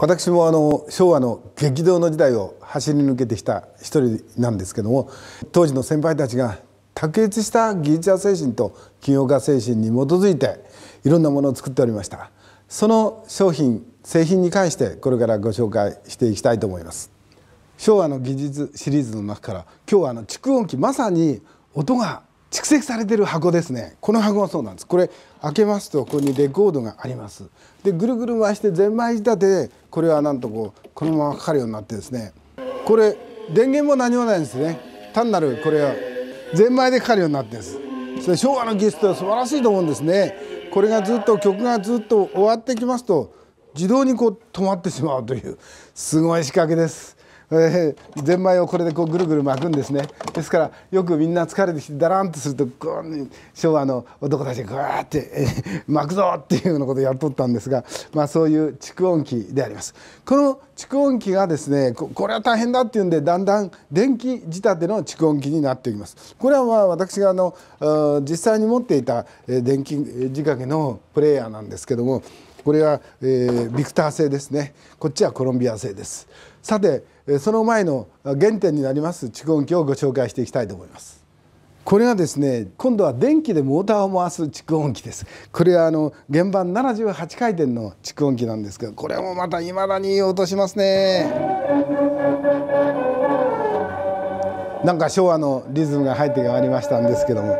私もあの昭和の激動の時代を走り抜けてきた一人なんですけども当時の先輩たちが卓越した技術者精神と企業家精神に基づいていろんなものを作っておりましたその商品製品に関してこれからご紹介していきたいと思います昭和の技術シリーズの中から今日はあの蓄音機まさに音が蓄積されている箱ですねこの箱はそうなんですこれ開けますとここにレコードがありますでぐるぐる回してゼンマイ仕立てこれはなんとこうこのままかかるようになってですねこれ電源も何もないんですね単なるこれはゼンマイでかかるようになってですそれ昭和の技術って素晴らしいと思うんですねこれがずっと曲がずっと終わってきますと自動にこう止まってしまうというすごい仕掛けですえー、ゼンマイをこれでこうぐるぐる巻くんですねですからよくみんな疲れてきてだらんとするとこう昭和の男たちがぐわって、えー、巻くぞっていうようなことをやっとったんですが、まあ、そういう蓄音機であります。この蓄音機がですねここれは大変だっていうんでだんだん電気仕立ての蓄音機になっていきます。これはまあ私があの実際に持っていた電気仕掛けのプレイヤーなんですけどもこれは、えー、ビクター製ですねこっちはコロンビア製ですさてその前の原点になります蓄音機をご紹介していきたいと思いますこれはですね今度は電気でモーターを回す蓄音機ですこれはあの原版78回転の蓄音機なんですけどこれもまた未だにいい音しますねなんか昭和のリズムが入ってまいりましたんですけども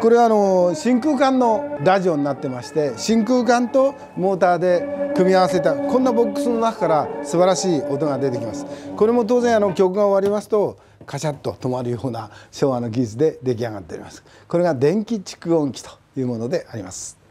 これはあの真空管のラジオになってまして真空管とモーターで組み合わせたこんなボックスの中から素晴らしい音が出てきますこれも当然あの曲が終わりますとカシャッと止まるような昭和の技術で出来上がっておりますこれが電気蓄音機というものであります